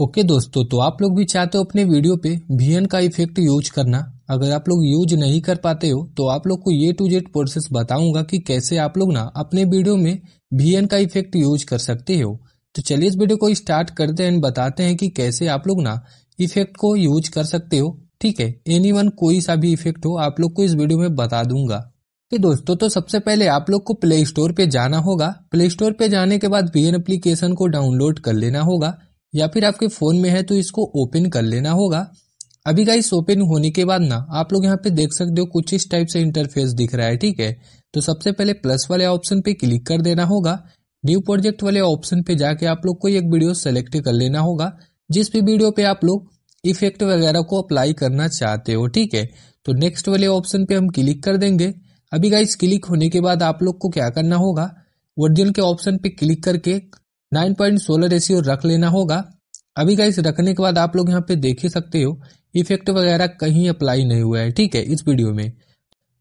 okay okay दोस्तों तो आप लोग भी चाहते हो अपने वीडियो पे वी का इफेक्ट यूज करना अगर आप लोग यूज नहीं कर पाते हो तो आप लोग को ये टू जेड प्रोसेस बताऊंगा कि कैसे आप लोग ना अपने वीडियो में वी का इफेक्ट यूज कर सकते हो तो चलिए इस वीडियो को स्टार्ट करते हैं बताते हैं कि कैसे आप लोग ना इफेक्ट को यूज कर सकते हो ठीक है एनी कोई सा भी इफेक्ट हो आप लोग को इस वीडियो में बता दूंगा कि दोस्तों तो सबसे पहले आप लोग को प्ले स्टोर पे जाना होगा प्ले स्टोर पे जाने के बाद वी एप्लीकेशन को डाउनलोड कर लेना होगा या फिर आपके फ़ोन में है तो इसको ओपन कर लेना होगा अभी गाइस ओपन होने के बाद ना आप लोग यहाँ पे देख सकते हो कुछ इस टाइप से इंटरफेस दिख रहा है ठीक है तो सबसे पहले प्लस वाले ऑप्शन पे क्लिक कर देना होगा न्यू प्रोजेक्ट वाले ऑप्शन पे जाके आप लोग को एक वीडियो सेलेक्ट कर लेना होगा जिस भी वीडियो पे आप लोग इफेक्ट वगैरह को अप्लाई करना चाहते हो ठीक है तो नेक्स्ट वाले ऑप्शन पे हम क्लिक कर देंगे अभी गाइस क्लिक होने के बाद आप लोग को क्या करना होगा ओरिजिनल के ऑप्शन पे क्लिक करके नाइन पॉइंट सोलर रेशियो रख लेना होगा अभी का इस रखने के बाद आप लोग यहाँ पे देख ही सकते हो इफेक्ट वगैरह कहीं अप्लाई नहीं हुआ है ठीक है इस वीडियो में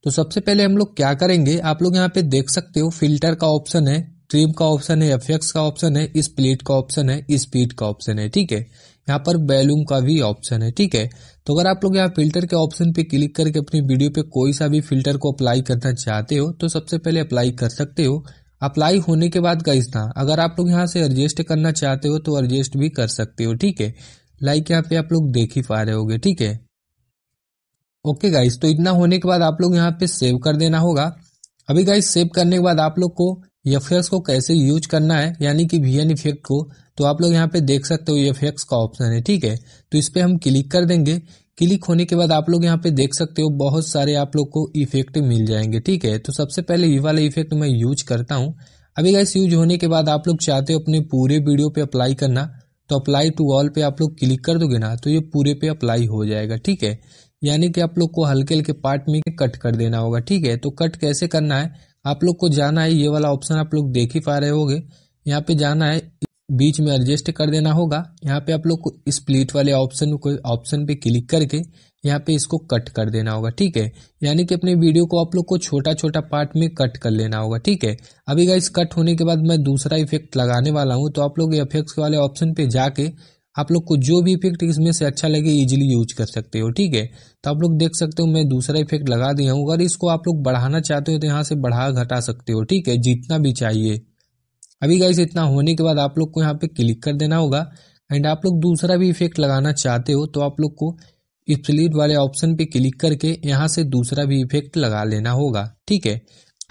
तो सबसे पहले हम लोग क्या करेंगे आप लोग यहाँ पे देख सकते हो फिल्टर का ऑप्शन है ट्रिम का ऑप्शन है एफेक्ट का ऑप्शन है स्प्लिट का ऑप्शन है स्पीड का ऑप्शन है ठीक है यहाँ पर बैलूम का भी ऑप्शन है ठीक है तो अगर आप लोग यहाँ फिल्टर के ऑप्शन पे क्लिक करके अपनी वीडियो पे कोई सा भी फिल्टर को अप्लाई करना चाहते हो तो सबसे पहले अप्लाई कर सकते हो अप्लाई होने के बाद गाइस ना अगर आप लोग यहाँ से एडजस्ट करना चाहते हो तो एडजस्ट भी कर सकते हो ठीक है लाइक यहाँ पे आप लोग देख ही पा रहे होगे ठीक है ओके गाइस तो इतना होने के बाद आप लोग यहाँ पे सेव कर देना होगा अभी गाइस सेव करने के बाद आप लोग को यफेस को कैसे यूज करना है यानी कि वी इफेक्ट e को तो आप लोग यहाँ पे देख सकते हो ये इफेक्ट्स का ऑप्शन है ठीक है तो इस पर हम क्लिक कर देंगे क्लिक होने के बाद आप लोग यहाँ पे देख सकते हो बहुत सारे आप लोग को इफेक्ट मिल जाएंगे ठीक है तो सबसे पहले ये वाला इफेक्ट मैं यूज करता हूँ अभी गैस यूज होने के बाद आप लोग चाहते हो अपने पूरे वीडियो पे अप्लाई करना तो अप्लाई टू ऑल पे आप लोग क्लिक कर दोगे ना तो ये पूरे पे अप्लाई हो जाएगा ठीक है यानी कि आप लोग को हल्के हल्के पार्ट में कट कर देना होगा ठीक है तो कट कैसे करना है आप लोग को जाना है ये वाला ऑप्शन आप लोग देख ही पा रहे होगे यहाँ पे जाना है बीच में एडजस्ट कर देना होगा यहाँ पे आप लोग को स्प्लिट वाले ऑप्शन को ऑप्शन पे क्लिक करके यहाँ पे इसको कट कर देना होगा ठीक है यानी कि अपने वीडियो को आप लोग को छोटा छोटा पार्ट में कट कर लेना होगा ठीक है अभी गाइस कट होने के बाद मैं दूसरा इफेक्ट लगाने वाला हूँ तो आप लोग इफेक्ट्स वाले ऑप्शन पे जाके आप लोग को जो भी इफेक्ट इसमें से अच्छा लगे इजिली यूज कर सकते हो ठीक है तो आप लोग देख सकते हो मैं दूसरा इफेक्ट लगा दिया हूँ अगर इसको आप लोग बढ़ाना चाहते हो तो यहाँ से बढ़ा घटा सकते हो ठीक है जितना भी चाहिए अभी गाइस इतना होने के बाद आप लोग को यहाँ पे क्लिक कर देना होगा एंड आप लोग दूसरा भी इफेक्ट लगाना चाहते हो तो आप लोग को इप्सलीट वाले ऑप्शन पे क्लिक करके यहाँ से दूसरा भी इफेक्ट लगा लेना होगा ठीक है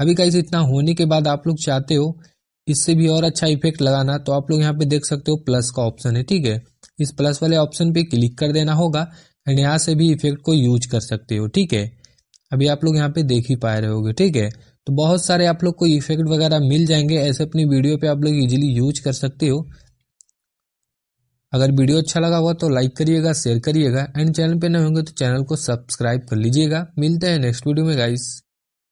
अभी गाइस इतना होने के बाद आप लोग चाहते हो इससे भी और अच्छा इफेक्ट लगाना तो आप लोग यहाँ पे देख सकते हो प्लस का ऑप्शन है ठीक है इस प्लस वाले ऑप्शन पे क्लिक कर देना होगा एंड यहाँ से भी इफेक्ट को यूज कर सकते हो ठीक है अभी आप लोग यहाँ पे देख ही पा रहे होगे ठीक है तो बहुत सारे आप लोग को इफेक्ट वगैरह मिल जाएंगे ऐसे अपनी वीडियो पे आप लोग इजीली यूज कर सकते हो अगर वीडियो अच्छा लगा हुआ तो लाइक करिएगा शेयर करिएगा एंड चैनल पे नए होंगे तो चैनल को सब्सक्राइब कर लीजिएगा मिलते हैं नेक्स्ट वीडियो में गाइस